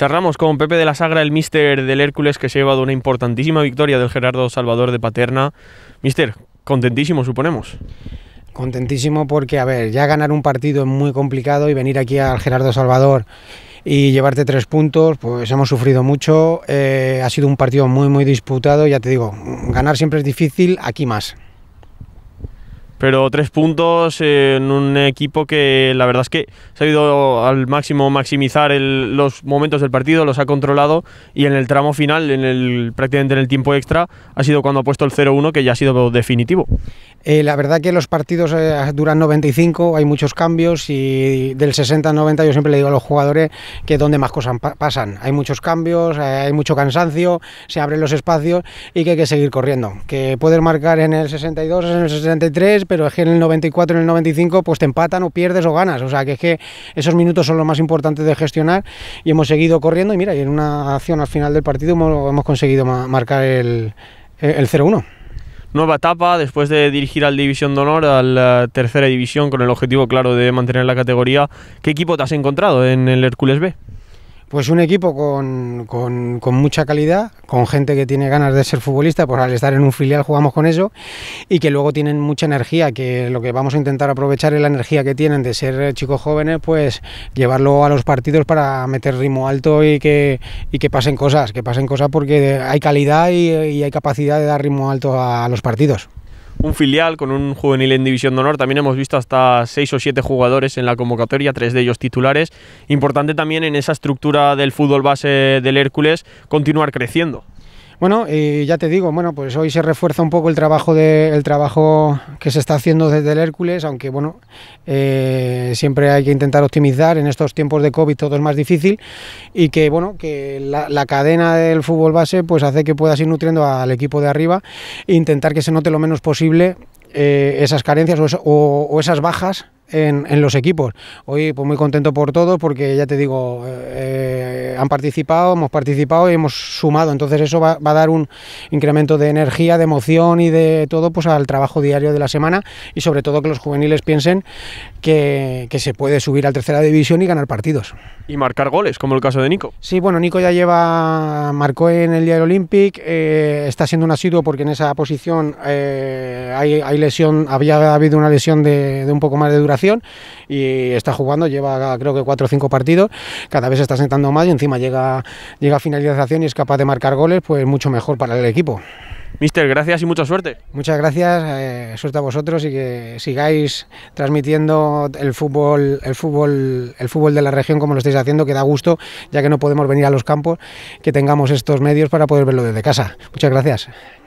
Charramos con Pepe de la Sagra, el mister del Hércules, que se ha llevado una importantísima victoria del Gerardo Salvador de Paterna. Mister, contentísimo, suponemos. Contentísimo porque, a ver, ya ganar un partido es muy complicado y venir aquí al Gerardo Salvador y llevarte tres puntos, pues hemos sufrido mucho. Eh, ha sido un partido muy, muy disputado. Ya te digo, ganar siempre es difícil, aquí más. Pero tres puntos eh, en un equipo que la verdad es que se ha ido al máximo maximizar los momentos del partido, los ha controlado y en el tramo final, en el, prácticamente en el tiempo extra, ha sido cuando ha puesto el 0-1 que ya ha sido definitivo. Eh, la verdad que los partidos eh, duran 95, hay muchos cambios y del 60 al 90 yo siempre le digo a los jugadores que es donde más cosas pasan. Hay muchos cambios, hay mucho cansancio, se abren los espacios y que hay que seguir corriendo. Que puedes marcar en el 62, en el 63, pero es que en el 94, en el 95, pues te empatan o pierdes o ganas. O sea, que es que esos minutos son los más importantes de gestionar y hemos seguido corriendo y mira, y en una acción al final del partido hemos, conseguido marcar el, el 0-1 nueva etapa después de dirigir al División de Honor, a la eh, tercera división, con el objetivo claro de mantener la categoría. ¿Qué equipo te has encontrado en el Hércules B? Pues un equipo con, mucha calidad, con gente que tiene ganas de ser futbolista, pues al estar en un filial jugamos con eso, y que luego tienen mucha energía, que lo que vamos a intentar aprovechar es la energía que tienen de ser eh, chicos jóvenes, pues llevarlo a los partidos para meter ritmo alto y que, que pasen cosas, que pasen cosas porque hay calidad y, y hay capacidad de dar ritmo alto a los partidos un filial con un juvenil en división de honor. También hemos visto hasta seis o siete jugadores en la convocatoria, tres de ellos titulares. Importante también en esa estructura del fútbol base del Hércules continuar creciendo. Bueno, y eh, ya te digo, bueno, pues hoy se refuerza un poco el trabajo el trabajo que se está haciendo desde el Hércules, aunque bueno, eh, siempre hay que intentar optimizar. En estos tiempos de COVID todo es más difícil y que bueno, que la, cadena del fútbol base pues hace que puedas ir nutriendo al equipo de arriba e intentar que se note lo menos posible eh, esas carencias o esas bajas en, los equipos. Hoy pues muy contento por todo porque ya te digo, eh, han participado, hemos participado y hemos sumado, entonces eso va, a dar un incremento de energía, de emoción y de todo pues al trabajo diario de la semana y sobre todo que los juveniles piensen que, se puede subir a tercera división y ganar partidos. Y marcar goles, como el caso de Nico. Sí, bueno, Nico ya lleva, marcó en el Diario Olympic, eh, está siendo un asiduo porque en esa posición eh, hay, lesión, había habido una lesión de, de un poco más de duración y está jugando, lleva creo que cuatro o cinco partidos, cada vez se está sentando más y encima llega, llega a finalización y es capaz de marcar goles, pues mucho mejor para el equipo. Mister, gracias y mucha suerte. Muchas gracias, eh, suerte a vosotros y que sigáis transmitiendo el fútbol, el fútbol, el fútbol de la región como lo estáis haciendo, que da gusto, ya que no podemos venir a los campos, que tengamos estos medios para poder verlo desde casa. Muchas gracias.